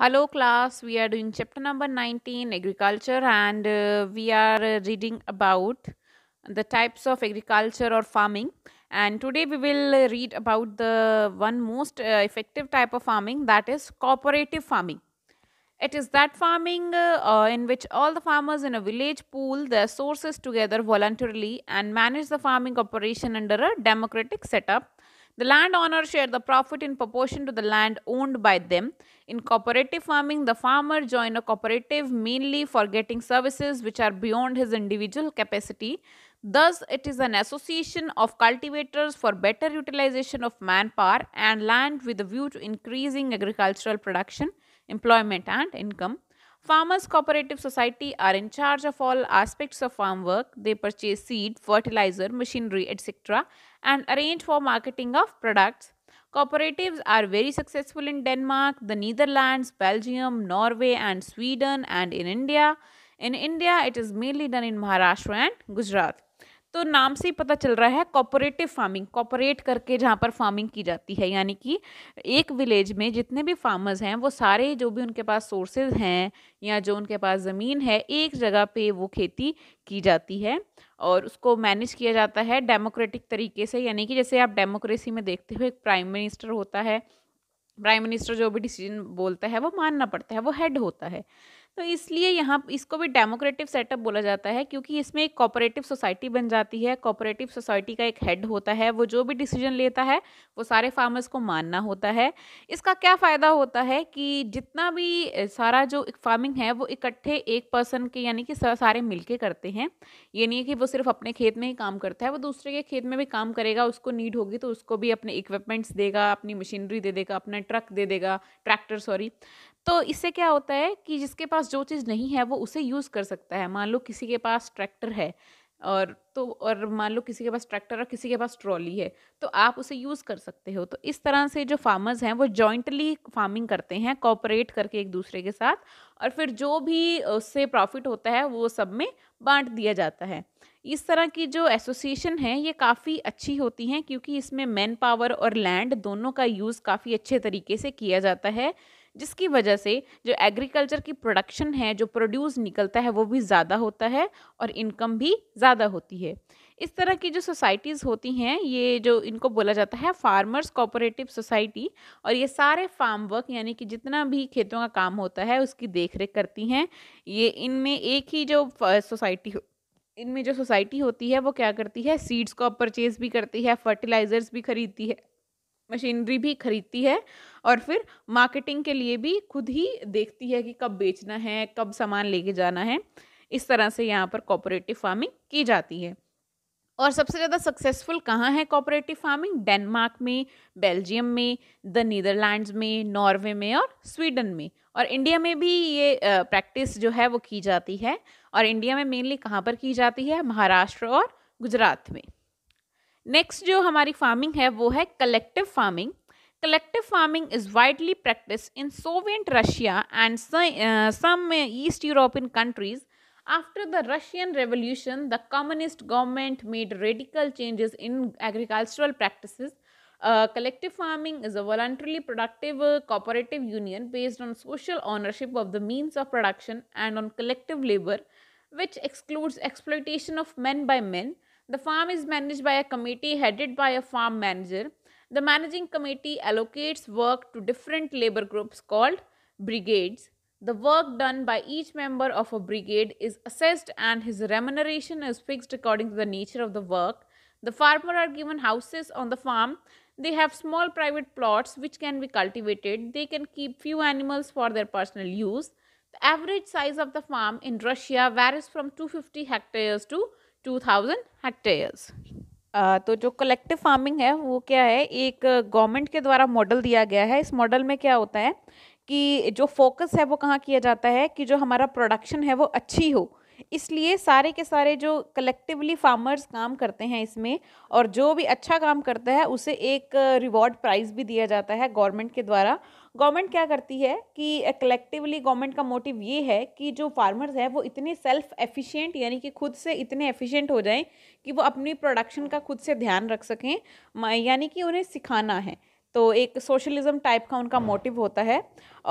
Hello class, we are doing chapter number 19 agriculture and uh, we are uh, reading about the types of agriculture or farming and today we will uh, read about the one most uh, effective type of farming that is cooperative farming. It is that farming uh, uh, in which all the farmers in a village pool their sources together voluntarily and manage the farming operation under a democratic setup the landowners share the profit in proportion to the land owned by them. In cooperative farming, the farmer joins a cooperative mainly for getting services which are beyond his individual capacity. Thus, it is an association of cultivators for better utilization of manpower and land with a view to increasing agricultural production, employment, and income. Farmers Cooperative Society are in charge of all aspects of farm work. They purchase seed, fertilizer, machinery, etc and arrange for marketing of products. Cooperatives are very successful in Denmark, the Netherlands, Belgium, Norway, and Sweden, and in India. In India, it is mainly done in Maharashtra and Gujarat. तो नाम से ही पता चल रहा है कॉपोरेटिव farming corporate करके जहाँ पर फार्मिंग की जाती है यानी कि एक विलेज में जितने भी फार्मर्स हैं वो सारे जो भी उनके पास सोर्सेज हैं या जो उनके पास ज़मीन है एक जगह पे वो खेती की जाती है और उसको मैनेज किया जाता है डेमोक्रेटिक तरीके से यानी कि जैसे आप डेमोक्रेसी में देखते हो एक प्राइम मिनिस्टर होता है प्राइम मिनिस्टर जो भी डिसीजन बोलता है वो मानना पड़ता है वो हेड होता है तो इसलिए यहाँ इसको भी डेमोक्रेटिव सेटअप बोला जाता है क्योंकि इसमें एक कॉपरेटिव सोसाइटी बन जाती है कॉपरेटिव सोसाइटी का एक हेड होता है वो जो भी डिसीजन लेता है वो सारे फार्मर्स को मानना होता है इसका क्या फ़ायदा होता है कि जितना भी सारा जो फार्मिंग है वो इकट्ठे एक पर्सन के यानी कि सारे मिल करते हैं ये नहीं है कि वो सिर्फ अपने खेत में ही काम करता है वो दूसरे के खेत में भी काम करेगा उसको नीड होगी तो उसको भी अपने इक्विपमेंट्स देगा अपनी मशीनरी दे देगा अपना ट्रक दे देगा ट्रैक्टर सॉरी तो इससे क्या होता है कि जिसके पास जो चीज़ नहीं है वो उसे यूज़ कर सकता है मान लो किसी के पास ट्रैक्टर है और तो और मान लो किसी के पास ट्रैक्टर और किसी के पास ट्रॉली है तो आप उसे यूज़ कर सकते हो तो इस तरह से जो फार्मर्स हैं वो जॉइंटली फार्मिंग करते हैं कॉपरेट करके एक दूसरे के साथ और फिर जो भी उससे प्रॉफिट होता है वो सब में बांट दिया जाता है इस तरह की जो एसोसिएशन है ये काफ़ी अच्छी होती हैं क्योंकि इसमें मैन पावर और लैंड दोनों का यूज़ काफ़ी अच्छे तरीके से किया जाता है जिसकी वजह से जो एग्रीकल्चर की प्रोडक्शन है जो प्रोड्यूस निकलता है वो भी ज़्यादा होता है और इनकम भी ज़्यादा होती है इस तरह की जो सोसाइटीज़ होती हैं ये जो इनको बोला जाता है फार्मर्स कोऑपरेटिव सोसाइटी और ये सारे फार्म वर्क यानी कि जितना भी खेतों का काम होता है उसकी देख रेख करती हैं ये इनमें एक ही जो सोसाइटी इनमें जो सोसाइटी होती है वो क्या करती है सीड्स को परचेज भी करती है फर्टिलाइज़र्स भी खरीदती है मशीनरी भी खरीदती है और फिर मार्केटिंग के लिए भी खुद ही देखती है कि कब बेचना है कब सामान लेके जाना है इस तरह से यहाँ पर कॉपरेटिव फार्मिंग की जाती है और सबसे ज़्यादा सक्सेसफुल कहाँ है कॉपरेटिव फार्मिंग डेनमार्क में बेल्जियम में द नीदरलैंड्स में नॉर्वे में और स्वीडन में और इंडिया में भी ये प्रैक्टिस जो है वो की जाती है और इंडिया में मेनली कहाँ पर की जाती है महाराष्ट्र और गुजरात में नेक्स्ट जो हमारी फार्मिंग है वो है collective farming collective farming is widely practice in Soviet Russia and some East European countries after the Russian revolution the communist government made radical changes in agricultural practice collective farming is a voluntarily productive cooperative union based on social ownership of the means of production and on collective labour which excludes exploitation of man by man The farm is managed by a committee headed by a farm manager. The managing committee allocates work to different labor groups called brigades. The work done by each member of a brigade is assessed and his remuneration is fixed according to the nature of the work. The farmer are given houses on the farm. They have small private plots which can be cultivated. They can keep few animals for their personal use. The average size of the farm in Russia varies from 250 hectares to two thousand hectares तो जो collective farming है वो क्या है एक government के द्वारा model दिया गया है इस मॉडल में क्या होता है कि जो फोकस है वो कहाँ किया जाता है कि जो हमारा प्रोडक्शन है वो अच्छी हो इसलिए सारे के सारे जो कलेक्टिवली फार्मर्स काम करते हैं इसमें और जो भी अच्छा काम करता है उसे एक रिवॉर्ड प्राइज़ भी दिया जाता है गवर्नमेंट के द्वारा गवर्नमेंट क्या करती है कि कलेक्टिवली गवर्नमेंट का मोटिव ये है कि जो फार्मर्स हैं वो इतने सेल्फ एफिशिएंट यानी कि खुद से इतने एफिशिएंट हो जाएं कि वो अपनी प्रोडक्शन का खुद से ध्यान रख सकें यानी कि उन्हें सिखाना है तो एक सोशलिज़म टाइप का उनका मोटिव होता है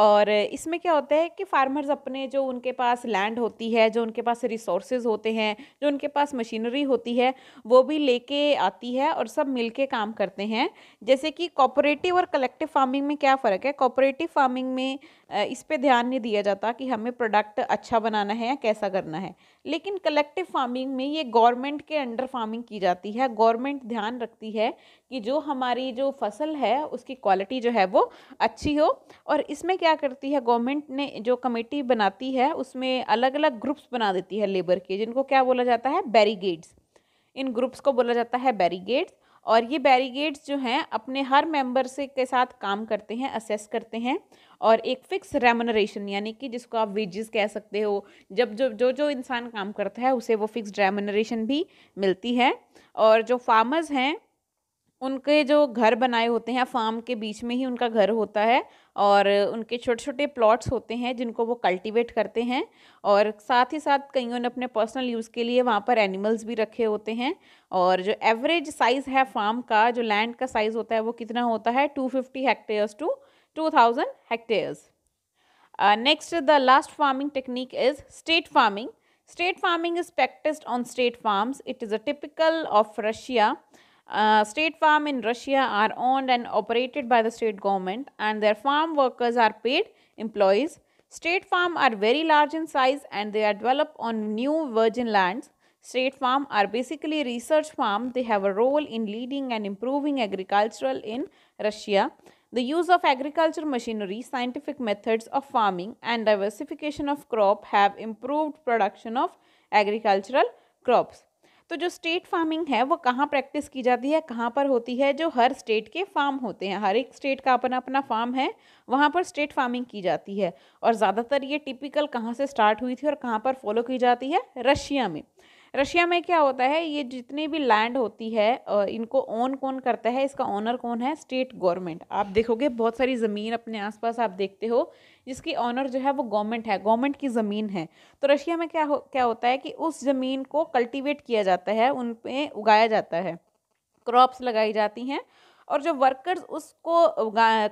और इसमें क्या होता है कि फार्मर्स अपने जो उनके पास लैंड होती है जो उनके पास रिसोर्सेज होते हैं जो उनके पास मशीनरी होती है वो भी लेके आती है और सब मिलके काम करते हैं जैसे कि कॉपरेटिव और कलेक्टिव फार्मिंग में क्या फ़र्क है कॉपरेटिव फार्मिंग में इस पर ध्यान नहीं दिया जाता कि हमें प्रोडक्ट अच्छा बनाना है या कैसा करना है लेकिन कलेक्टिव फार्मिंग में ये गवर्नमेंट के अंडर फार्मिंग की जाती है गवर्नमेंट ध्यान रखती है कि जो हमारी जो फसल है उसकी क्वालिटी जो है वो अच्छी हो और इसमें क्या करती है गवर्नमेंट ने जो कमेटी बनाती है उसमें अलग अलग ग्रुप्स बना देती है लेबर के जिनको क्या बोला जाता है बैरीगेड्स इन ग्रुप्स को बोला जाता है बैरीगेड्स और ये बैरीगेड्स जो हैं अपने हर मेंबर से के साथ काम करते हैं असेस करते हैं और एक फिक्स रेमोनरेशन यानी कि जिसको आप वेजेस कह सकते हो जब जो जो जो इंसान काम करता है उसे वो फिक्स रेमोनरेशन भी मिलती है और जो फार्मर्स हैं उनके जो घर बनाए होते हैं फार्म के बीच में ही उनका घर होता है और उनके छोटे छोटे प्लॉट्स होते हैं जिनको वो कल्टीवेट करते हैं और साथ ही साथ कईयों ने अपने पर्सनल यूज़ के लिए वहाँ पर एनिमल्स भी रखे होते हैं और जो एवरेज साइज़ है फार्म का जो लैंड का साइज़ होता है वो कितना होता है two fifty hectares to two thousand hectares next the last farming technique is state farming state farming is practised on state farms it is a typical of Russia Uh, state farm in Russia are owned and operated by the state government and their farm workers are paid employees. State farm are very large in size and they are developed on new virgin lands. State farm are basically research farm. They have a role in leading and improving agricultural in Russia. The use of agriculture machinery, scientific methods of farming and diversification of crop have improved production of agricultural crops. तो जो state farming है वो कहाँ practice की जाती है कहाँ पर होती है जो हर स्टेट के फार्म होते हैं हर एक स्टेट का अपना अपना फार्म है वहाँ पर स्टेट फार्मिंग की जाती है और ज़्यादातर ये टिपिकल कहाँ से स्टार्ट हुई थी और कहाँ पर फॉलो की जाती है रशिया में रशिया में क्या होता है ये जितनी भी लैंड होती है इनको ओन कौन करता है इसका ऑनर कौन है स्टेट गवर्नमेंट आप देखोगे बहुत सारी ज़मीन अपने आसपास आप देखते हो जिसकी ऑनर जो है वो गवर्नमेंट है गवर्नमेंट की ज़मीन है तो रशिया में क्या हो क्या होता है कि उस ज़मीन को कल्टिवेट किया जाता है उन पर उगाया जाता है क्रॉप्स लगाई जाती हैं और जो वर्कर्स उसको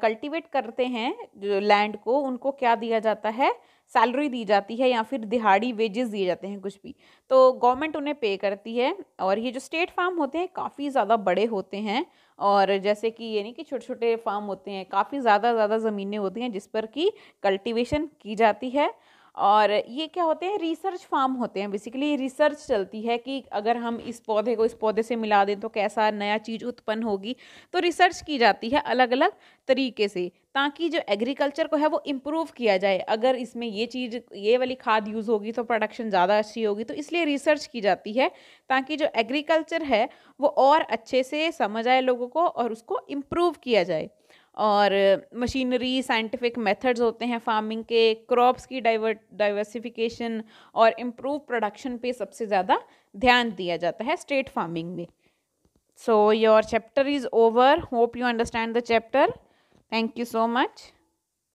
कल्टीवेट करते हैं जो लैंड को उनको क्या दिया जाता है सैलरी दी जाती है या फिर दिहाड़ी वेजेस दिए जाते हैं कुछ भी तो गवर्नमेंट उन्हें पे करती है और ये जो स्टेट फार्म होते हैं काफ़ी ज़्यादा बड़े होते हैं और जैसे कि ये नहीं कि छोटे छोटे फार्म होते हैं काफ़ी ज़्यादा ज़्यादा ज़मीनें होती हैं जिस पर कि कल्टिवेशन की जाती है और ये क्या होते हैं रिसर्च फार्म होते हैं बेसिकली रिसर्च चलती है कि अगर हम इस पौधे को इस पौधे से मिला दें तो कैसा नया चीज़ उत्पन्न होगी तो रिसर्च की जाती है अलग अलग तरीके से ताकि जो एग्रीकल्चर को है वो इम्प्रूव किया जाए अगर इसमें ये चीज़ ये वाली खाद यूज़ होगी तो प्रोडक्शन ज़्यादा अच्छी होगी तो इसलिए रिसर्च की जाती है ताकि जो एग्रीकल्चर है वो और अच्छे से समझ आए लोगों को और उसको इम्प्रूव किया जाए और मशीनरी साइंटिफिक मेथड्स होते हैं फार्मिंग के क्रॉप्स की डाइवर्सिफिकेशन और इम्प्रूव प्रोडक्शन पे सबसे ज़्यादा ध्यान दिया जाता है स्टेट फार्मिंग में so your chapter is over hope you understand the chapter thank you so much